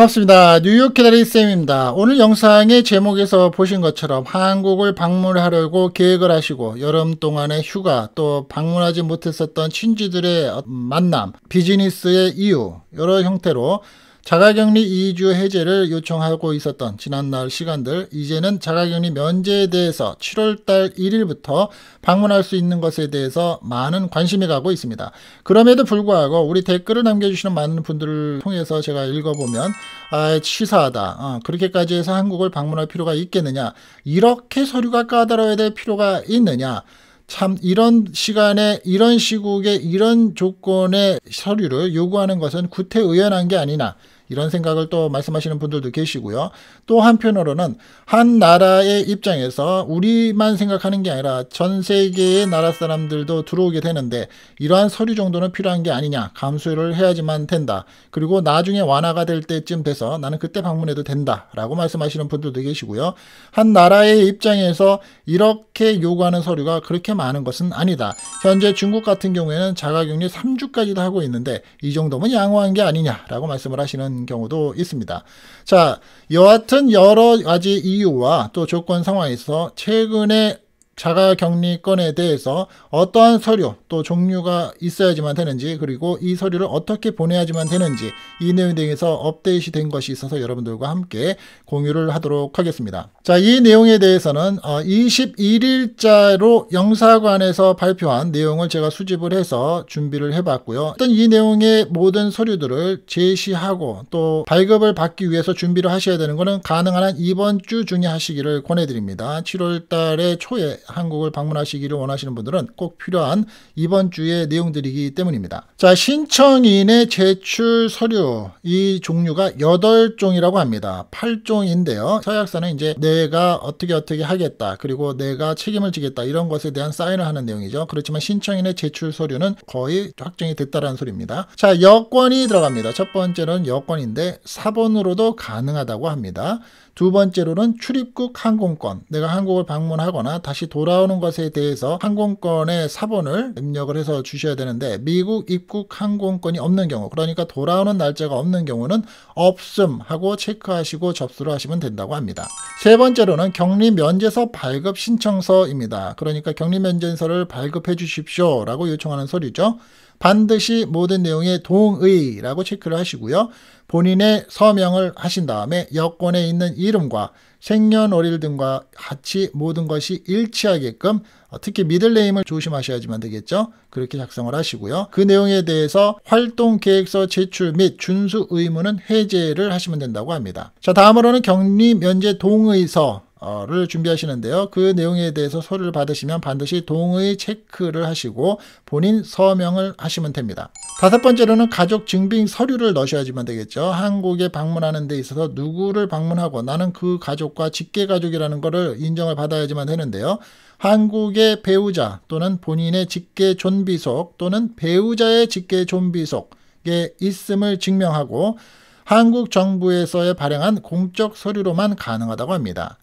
반갑습니다. 뉴욕 캐다리 쌤입니다. 오늘 영상의 제목에서 보신 것처럼 한국을 방문하려고 계획을 하시고 여름 동안의 휴가 또 방문하지 못했었던 친지들의 만남, 비즈니스의 이유 여러 형태로 자가격리 2주 해제를 요청하고 있었던 지난날 시간들 이제는 자가격리 면제에 대해서 7월달 1일부터 방문할 수 있는 것에 대해서 많은 관심이 가고 있습니다. 그럼에도 불구하고 우리 댓글을 남겨주시는 많은 분들을 통해서 제가 읽어보면 아 치사하다. 어, 그렇게까지 해서 한국을 방문할 필요가 있겠느냐. 이렇게 서류가 까다로워야 될 필요가 있느냐. 참 이런 시간에 이런 시국에 이런 조건의 서류를 요구하는 것은 구태의연한 게 아니나 이런 생각을 또 말씀하시는 분들도 계시고요. 또 한편으로는 한 나라의 입장에서 우리만 생각하는 게 아니라 전 세계의 나라 사람들도 들어오게 되는데 이러한 서류 정도는 필요한 게 아니냐. 감수를 해야지만 된다. 그리고 나중에 완화가 될 때쯤 돼서 나는 그때 방문해도 된다. 라고 말씀하시는 분들도 계시고요. 한 나라의 입장에서 이렇게 요구하는 서류가 그렇게 많은 것은 아니다. 현재 중국 같은 경우에는 자가격리 3주까지도 하고 있는데 이 정도면 양호한 게 아니냐라고 말씀을 하시는 경우도 있습니다. 자, 여하튼 여러 가지 이유와 또 조건 상황에서 최근에 자가 격리건에 대해서 어떠한 서류 또 종류가 있어야지만 되는지 그리고 이 서류를 어떻게 보내야지만 되는지 이 내용 등에서 업데이트 된 것이 있어서 여러분들과 함께 공유를 하도록 하겠습니다. 자, 이 내용에 대해서는 21일자로 어, 영사관에서 발표한 내용을 제가 수집을 해서 준비를 해봤고요. 어떤 이 내용의 모든 서류들을 제시하고 또 발급을 받기 위해서 준비를 하셔야 되는 것은 가능한 한 이번 주 중에 하시기를 권해드립니다. 7월 달에 초에 한국을 방문하시기를 원하시는 분들은 꼭 필요한 이번 주의 내용들이기 때문입니다. 자, 신청인의 제출 서류 이 종류가 8종이라고 합니다. 8종인데요. 서약서는 이제 내가 어떻게 어떻게 하겠다. 그리고 내가 책임을 지겠다. 이런 것에 대한 사인을 하는 내용이죠. 그렇지만 신청인의 제출 서류는 거의 확정이 됐다라는 소리입니다. 자, 여권이 들어갑니다. 첫 번째는 여권인데 사본으로도 가능하다고 합니다. 두 번째로는 출입국 항공권. 내가 한국을 방문하거나 다시 돌아오는 것에 대해서 항공권의 사본을 입력을 해서 주셔야 되는데 미국 입국 항공권이 없는 경우 그러니까 돌아오는 날짜가 없는 경우는 없음 하고 체크하시고 접수를 하시면 된다고 합니다. 세 번째로는 격리 면제서 발급 신청서입니다. 그러니까 격리 면제서를 발급해 주십시오라고 요청하는 서류죠. 반드시 모든 내용에 동의라고 체크를 하시고요. 본인의 서명을 하신 다음에 여권에 있는 이름과 생년월일 등과 같이 모든 것이 일치하게끔 어, 특히 미들네임을 조심하셔야지만 되겠죠. 그렇게 작성을 하시고요. 그 내용에 대해서 활동계획서 제출 및 준수 의무는 해제를 하시면 된다고 합니다. 자 다음으로는 격리 면제 동의서 를 준비하시는데요. 그 내용에 대해서 서류를 받으시면 반드시 동의 체크를 하시고 본인 서명을 하시면 됩니다. 다섯 번째로는 가족 증빙 서류를 넣으셔야지만 되겠죠. 한국에 방문하는 데 있어서 누구를 방문하고 나는 그 가족과 직계가족이라는 것을 인정을 받아야지만 되는데요. 한국의 배우자 또는 본인의 직계 존비속 또는 배우자의 직계 존비속에 있음을 증명하고 한국 정부에서의 발행한 공적 서류로만 가능하다고 합니다.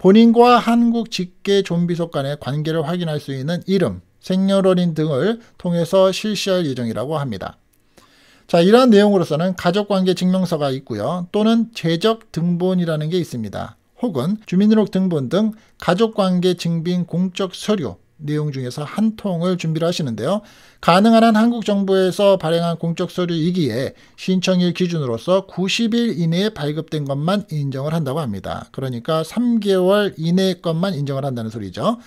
본인과 한국 직계 좀비석 간의 관계를 확인할 수 있는 이름, 생년월일 등을 통해서 실시할 예정이라고 합니다. 자, 이러한 내용으로서는 가족관계 증명서가 있고요. 또는 재적 등본이라는 게 있습니다. 혹은 주민등록 등본 등 가족관계 증빙 공적 서류 내용 중에서 한 통을 준비를 하시는데요. 가능한 한 한국 정부에서 발행한 공적 서류이기에 신청일 기준으로서 90일 이내에 발급된 것만 인정을 한다고 합니다. 그러니까 3개월 이내 것만 인정을 한다는 소리죠.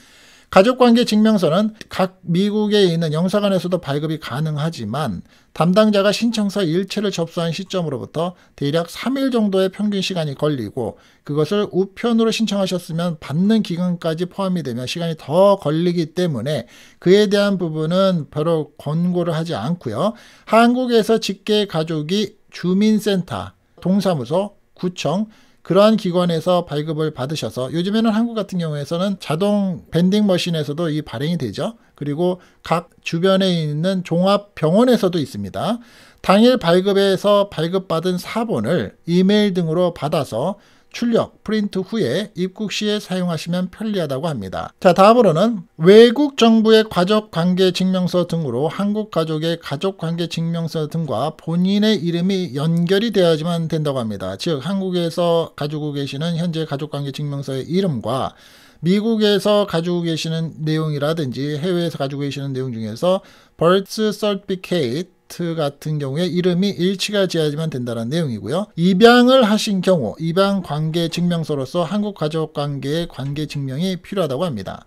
가족관계 증명서는 각 미국에 있는 영사관에서도 발급이 가능하지만 담당자가 신청서 일체를 접수한 시점으로부터 대략 3일 정도의 평균 시간이 걸리고 그것을 우편으로 신청하셨으면 받는 기간까지 포함이 되며 시간이 더 걸리기 때문에 그에 대한 부분은 별로 권고를 하지 않고요. 한국에서 직계 가족이 주민센터, 동사무소, 구청, 그러한 기관에서 발급을 받으셔서 요즘에는 한국 같은 경우에서는 자동 밴딩 머신에서도 이 발행이 되죠. 그리고 각 주변에 있는 종합 병원에서도 있습니다. 당일 발급에서 발급받은 사본을 이메일 등으로 받아서 출력, 프린트 후에 입국 시에 사용하시면 편리하다고 합니다. 자, 다음으로는 외국 정부의 가족 관계 증명서 등으로 한국 가족의 가족 관계 증명서 등과 본인의 이름이 연결이 되어야지만 된다고 합니다. 즉, 한국에서 가지고 계시는 현재 가족 관계 증명서의 이름과 미국에서 가지고 계시는 내용이라든지 해외에서 가지고 계시는 내용 중에서 birth certificate 아파트 같은 경우에 이름이 일치가 지어야지만 된다는 내용이고요. 입양을 하신 경우 입양 관계 증명서로서 한국 가족 관계의 관계 증명이 필요하다고 합니다.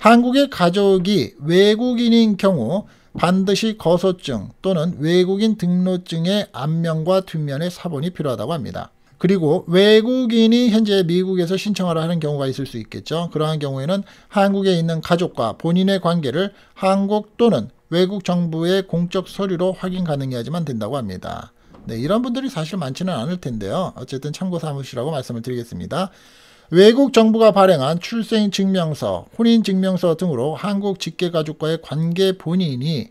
한국의 가족이 외국인인 경우 반드시 거소증 또는 외국인 등록증의 안면과 뒷면의 사본이 필요하다고 합니다. 그리고 외국인이 현재 미국에서 신청하라 하는 경우가 있을 수 있겠죠. 그러한 경우에는 한국에 있는 가족과 본인의 관계를 한국 또는 외국 정부의 공적 서류로 확인 가능해야지만 된다고 합니다. 네, 이런 분들이 사실 많지는 않을 텐데요. 어쨌든 참고 사무시라고 말씀을 드리겠습니다. 외국 정부가 발행한 출생 증명서, 혼인 증명서 등으로 한국 직계 가족과의 관계 본인이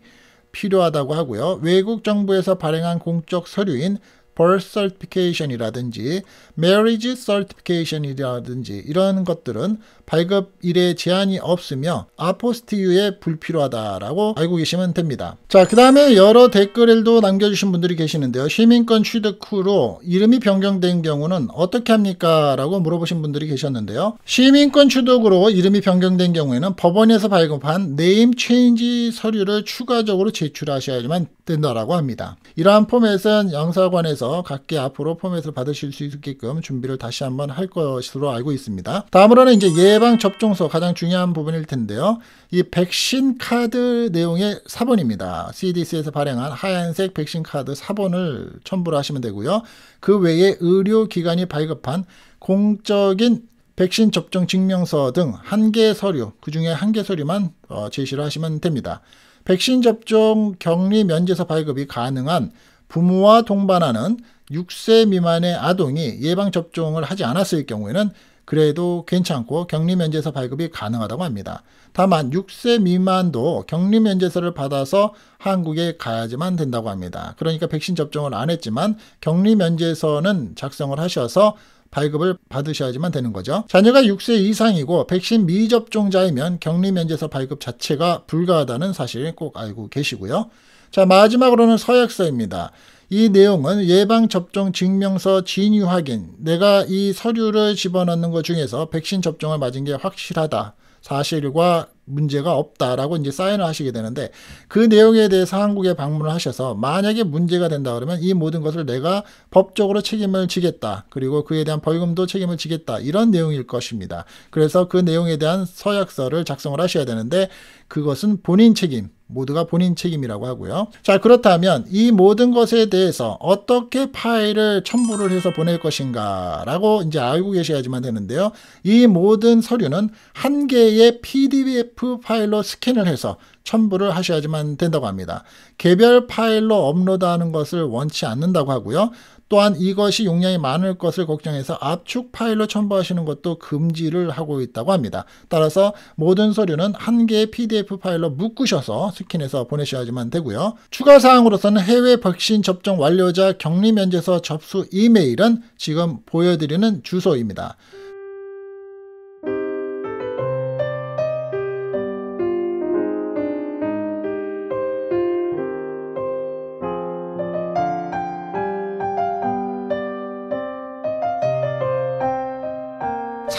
필요하다고 하고요. 외국 정부에서 발행한 공적 서류인 birth certification이라든지 marriage certification이라든지 이런 것들은 발급 일에 제한이 없으며 아포스티유에 불필요하다라고 알고 계시면 됩니다. 자, 그 다음에 여러 댓글도 남겨주신 분들이 계시는데요. 시민권 취득 후로 이름이 변경된 경우는 어떻게 합니까? 라고 물어보신 분들이 계셨는데요. 시민권 취득으로 이름이 변경된 경우에는 법원에서 발급한 네임 체인지 서류를 추가적으로 제출하셔야지만 된다라고 합니다. 이러한 포맷은 영사관에서 각기 앞으로 포맷을 받으실 수 있게끔 준비를 다시 한번 할 것으로 알고 있습니다. 다음으로는 이제 예방 접종소 가장 중요한 부분일 텐데요. 이 백신 카드 내용의 4번입니다. CDC에서 발행한 하얀색 백신 카드 4번을 첨부를 하시면 되고요. 그 외에 의료기관이 발급한 공적인 백신 접종 증명서 등 한 개 서류, 그 중에 한 개 서류만 어, 제시를 하시면 됩니다. 백신 접종 격리 면제서 발급이 가능한 부모와 동반하는 6세 미만의 아동이 예방 접종을 하지 않았을 경우에는 그래도 괜찮고 격리 면제서 발급이 가능하다고 합니다. 다만 6세 미만도 격리 면제서를 받아서 한국에 가야지만 된다고 합니다. 그러니까 백신 접종을 안 했지만 격리 면제서는 작성을 하셔서 발급을 받으셔야지만 되는 거죠. 자녀가 6세 이상이고 백신 미접종자이면 격리 면제서 발급 자체가 불가하다는 사실 꼭 알고 계시고요. 자, 마지막으로는 서약서입니다. 이 내용은 예방접종 증명서 진위 확인, 내가 이 서류를 집어넣는 것 중에서 백신 접종을 맞은 게 확실하다. 사실과 문제가 없다라고 이제 사인을 하시게 되는데 그 내용에 대해서 한국에 방문을 하셔서 만약에 문제가 된다 그러면 이 모든 것을 내가 법적으로 책임을 지겠다. 그리고 그에 대한 벌금도 책임을 지겠다. 이런 내용일 것입니다. 그래서 그 내용에 대한 서약서를 작성을 하셔야 되는데 그것은 본인 책임, 모두가 본인 책임이라고 하고요. 자, 그렇다면 이 모든 것에 대해서 어떻게 파일을 첨부를 해서 보낼 것인가라고 이제 알고 계셔야지만 되는데요. 이 모든 서류는 한 개의 PDF TF 파일로 스캔을 해서 첨부를 하셔야지만 된다고 합니다. 개별 파일로 업로드하는 것을 원치 않는다고 하고요. 또한 이것이 용량이 많을 것을 걱정해서 압축 파일로 첨부하시는 것도 금지를 하고 있다고 합니다. 따라서 모든 서류는 한 개의 PDF 파일로 묶으셔서 스캔해서 보내셔야지만 되고요. 추가 사항으로서는 해외 백신 접종 완료자 격리 면제서 접수 이메일은 지금 보여드리는 주소입니다.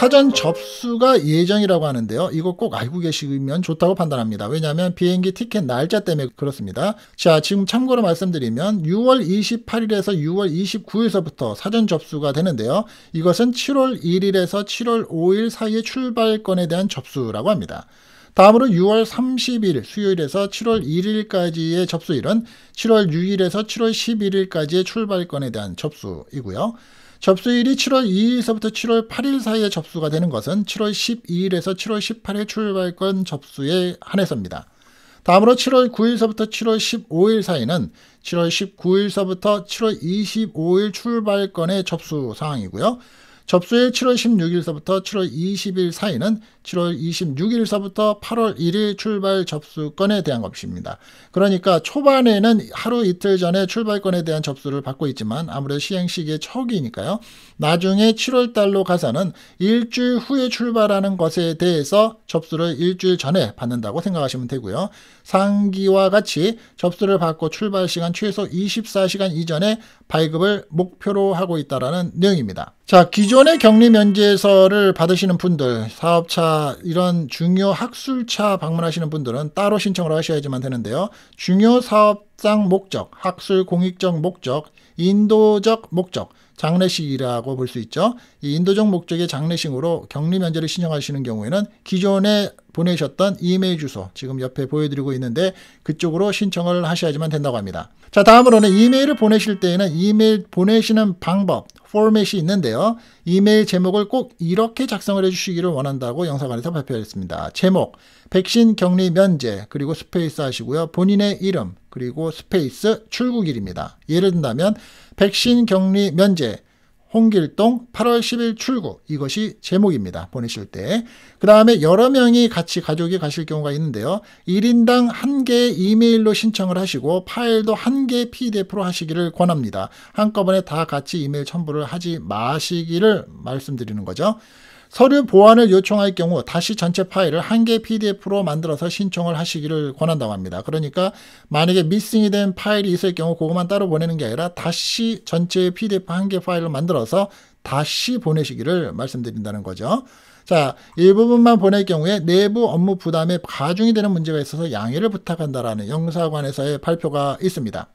사전 접수가 예정이라고 하는데요. 이거 꼭 알고 계시면 좋다고 판단합니다. 왜냐하면 비행기 티켓 날짜 때문에 그렇습니다. 자, 지금 참고로 말씀드리면 6월 28일에서 6월 29일서부터 사전 접수가 되는데요. 이것은 7월 1일에서 7월 5일 사이의 출발권에 대한 접수라고 합니다. 다음으로 6월 30일 수요일에서 7월 1일까지의 접수일은 7월 6일에서 7월 11일까지의 출발권에 대한 접수이고요. 접수일이 7월 2일서부터 7월 8일 사이에 접수가 되는 것은 7월 12일에서 7월 18일 출발권 접수에 한해서입니다. 다음으로 7월 9일서부터 7월 15일 사이는 7월 19일서부터 7월 25일 출발권의 접수 사항이고요. 접수일 7월 16일서부터 7월 20일 사이는 7월 26일서부터 8월 1일 출발 접수건에 대한 것입니다. 그러니까 초반에는 하루 이틀 전에 출발건에 대한 접수를 받고 있지만 아무래도 시행 시기의 척이니까요. 나중에 7월 달로 가서는 일주일 후에 출발하는 것에 대해서 접수를 일주일 전에 받는다고 생각하시면 되고요. 상기와 같이 접수를 받고 출발 시간 최소 24시간 이전에 발급을 목표로 하고 있다라는 내용입니다. 자, 기존의 격리 면제서를 받으시는 분들, 사업차 이런 중요 학술차 방문하시는 분들은 따로 신청을 하셔야지만 되는데요. 중요 사업 합당 목적, 학술 공익적 목적, 인도적 목적, 장례식이라고 볼 수 있죠. 이 인도적 목적의 장례식으로 격리 면제를 신청하시는 경우에는 기존에 보내셨던 이메일 주소 지금 옆에 보여드리고 있는데 그쪽으로 신청을 하셔야지만 된다고 합니다. 자 다음으로는 이메일을 보내실 때에는 이메일 보내시는 방법 포맷이 있는데요. 이메일 제목을 꼭 이렇게 작성을 해주시기를 원한다고 영상관에서 발표했습니다. 제목 백신 격리 면제 그리고 스페이스 하시고요. 본인의 이름 그리고 스페이스 출국일입니다. 예를 든다면 백신 격리 면제 홍길동 8월 10일 출국 이것이 제목입니다. 보내실 때. 그 다음에 여러 명이 같이 가족이 가실 경우가 있는데요. 1인당 한 개의 이메일로 신청을 하시고 파일도 한 개의 PDF로 하시기를 권합니다. 한꺼번에 다 같이 이메일 첨부를 하지 마시기를 말씀드리는 거죠. 서류 보완을 요청할 경우 다시 전체 파일을 한 개 PDF로 만들어서 신청을 하시기를 권한다고 합니다. 그러니까 만약에 미싱이 된 파일이 있을 경우 그것만 따로 보내는 게 아니라 다시 전체 PDF 한 개파일을 만들어서 다시 보내시기를 말씀드린다는 거죠. 자, 일부분만 보낼 경우에 내부 업무 부담에 가중이 되는 문제가 있어서 양해를 부탁한다라는 영사관에서의 발표가 있습니다.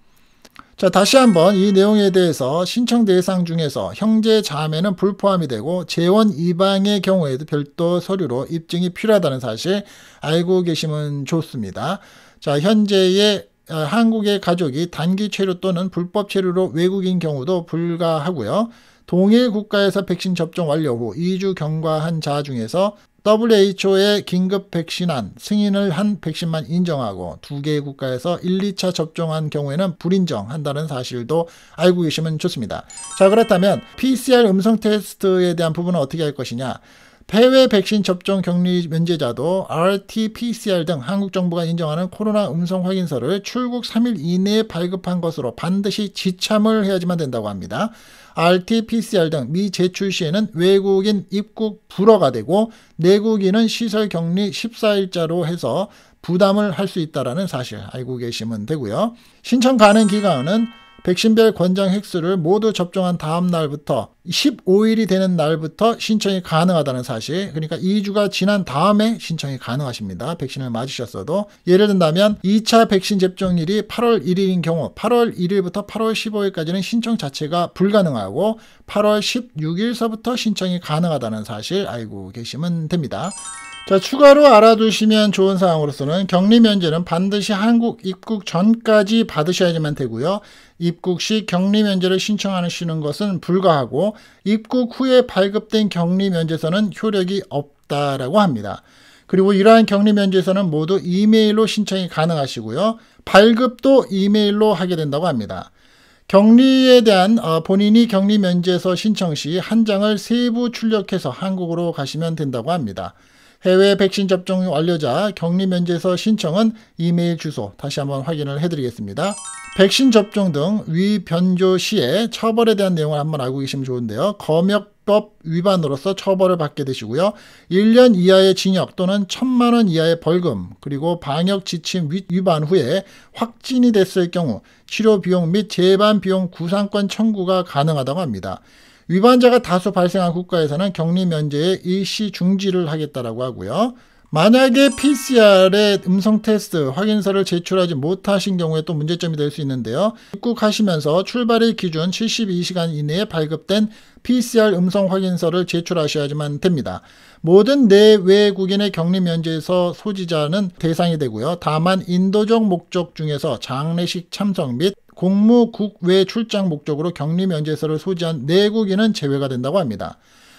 자, 다시 한번 이 내용에 대해서 신청 대상 중에서 형제 자매는 불포함이 되고 재원 이방의 경우에도 별도 서류로 입증이 필요하다는 사실 알고 계시면 좋습니다. 자, 현재의 아, 한국의 가족이 단기 체류 또는 불법 체류로 외국인 경우도 불가하고요. 동일 국가에서 백신 접종 완료 후 2주 경과한 자 중에서 WHO의 긴급 백신안 승인을 한 백신만 인정하고 두 개의 국가에서 1, 2차 접종한 경우에는 불인정한다는 사실도 알고 계시면 좋습니다. 자 그렇다면 PCR 음성 테스트에 대한 부분은 어떻게 할 것이냐 해외 백신 접종 격리 면제자도 RT-PCR 등 한국 정부가 인정하는 코로나 음성 확인서를 출국 3일 이내에 발급한 것으로 반드시 지참을 해야지만 된다고 합니다. RT-PCR 등 미제출 시에는 외국인 입국 불허가 되고 내국인은 시설 격리 14일자로 해서 부담을 할 수있다는 사실 알고 계시면 되고요. 신청 가능 기간은 백신별 권장 획수를 모두 접종한 다음 날부터 15일이 되는 날부터 신청이 가능하다는 사실. 그러니까 2주가 지난 다음에 신청이 가능하십니다. 백신을 맞으셨어도. 예를 든다면 2차 백신 접종일이 8월 1일인 경우 8월 1일부터 8월 15일까지는 신청 자체가 불가능하고 8월 16일서부터 신청이 가능하다는 사실 알고 계시면 됩니다. 자, 추가로 알아두시면 좋은 사항으로서는 격리 면제는 반드시 한국 입국 전까지 받으셔야지만 되고요. 입국 시 격리 면제를 신청하시는 것은 불가하고 입국 후에 발급된 격리 면제서는 효력이 없다라고 합니다. 그리고 이러한 격리 면제서는 모두 이메일로 신청이 가능하시고요. 발급도 이메일로 하게 된다고 합니다. 격리에 대한 어, 본인이 격리 면제서 신청 시 한 장을 세부 출력해서 한국으로 가시면 된다고 합니다. 해외 백신 접종 완료자 격리 면제서 신청은 이메일 주소 다시 한번 확인을 해드리겠습니다. 백신 접종 등 위변조 시에 처벌에 대한 내용을 한번 알고 계시면 좋은데요. 검역법 위반으로서 처벌을 받게 되시고요. 1년 이하의 징역 또는 1천만 원 이하의 벌금 그리고 방역 지침 위반 후에 확진이 됐을 경우 치료 비용 및 재반 비용 구상권 청구가 가능하다고 합니다. 위반자가 다수 발생한 국가에서는 격리 면제의 일시 중지를 하겠다라고 하고요. 만약에 PCR의 음성 테스트 확인서를 제출하지 못하신 경우에 또 문제점이 될 수 있는데요. 입국하시면서 출발일 기준 72시간 이내에 발급된 PCR 음성 확인서를 제출하셔야지만 됩니다. 모든 내외국인의 격리 면제에서 소지자는 대상이 되고요. 다만 인도적 목적 중에서 장례식 참석 및 공무 국외 출장 목적으로 격리 면제서를 소지한 내국인은 네 제외가 된다고 합니다.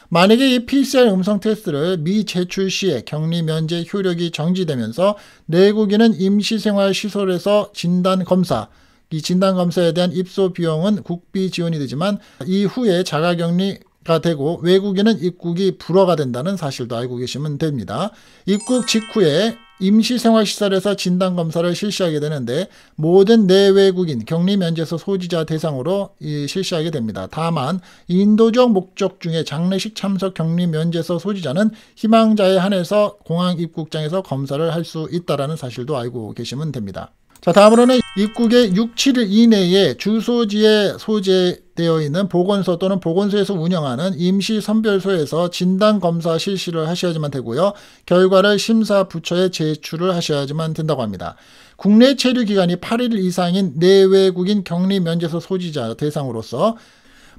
만약에 이 PCR 음성 테스트를 미제출 시에 격리 면제 효력이 정지되면서 내국인은 네 임시생활시설에서 진단 검사, 이 진단 검사에 대한 입소 비용은 국비 지원이 되지만 이후에 자가격리 가 되고 외국인은 입국이 불허가 된다는 사실도 알고 계시면 됩니다. 입국 직후에 임시생활시설에서 진단검사를 실시하게 되는데 모든 내외국인 격리면제소 소지자 대상으로 실시하게 됩니다. 다만 인도적 목적 중에 장례식 참석 격리면제소 소지자는 희망자에 한해서 공항 입국장에서 검사를 할 수 있다라는 사실도 알고 계시면 됩니다. 자 다음으로는 입국의 6, 7일 이내에 주소지에 소재되어 있는 보건소 또는 보건소에서 운영하는 임시선별소에서 진단검사 실시를 하셔야지만 되고요. 결과를 심사부처에 제출을 하셔야지만 된다고 합니다. 국내 체류 기간이 8일 이상인 내외국인 격리 면제소 소지자 대상으로서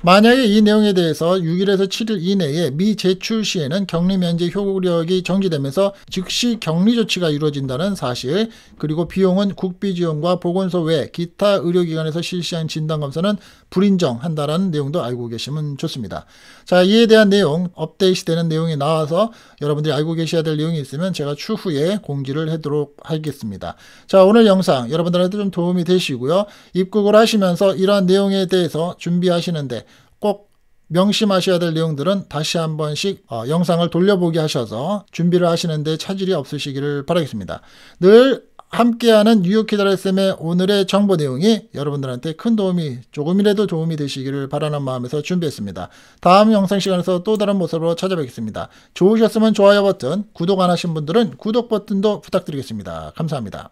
만약에 이 내용에 대해서 6일에서 7일 이내에 미제출 시에는 격리 면제 효력이 정지되면서 즉시 격리 조치가 이루어진다는 사실, 그리고 비용은 국비 지원과 보건소 외 기타 의료기관에서 실시한 진단검사는 불인정한다라는 내용도 알고 계시면 좋습니다. 자, 이에 대한 내용, 업데이트 되는 내용이 나와서 여러분들이 알고 계셔야 될 내용이 있으면 제가 추후에 공지를 하도록 하겠습니다. 자, 오늘 영상 여러분들한테 좀 도움이 되시고요. 입국을 하시면서 이러한 내용에 대해서 준비하시는데 꼭 명심하셔야 될 내용들은 다시 한 번씩 어, 영상을 돌려보기 하셔서 준비를 하시는데 차질이 없으시기를 바라겠습니다. 늘 함께하는 뉴욕키다랄쌤의 오늘의 정보 내용이 여러분들한테 큰 도움이 조금이라도 도움이 되시기를 바라는 마음에서 준비했습니다. 다음 영상 시간에서 또 다른 모습으로 찾아뵙겠습니다. 좋으셨으면 좋아요 버튼, 구독 안 하신 분들은 구독 버튼도 부탁드리겠습니다. 감사합니다.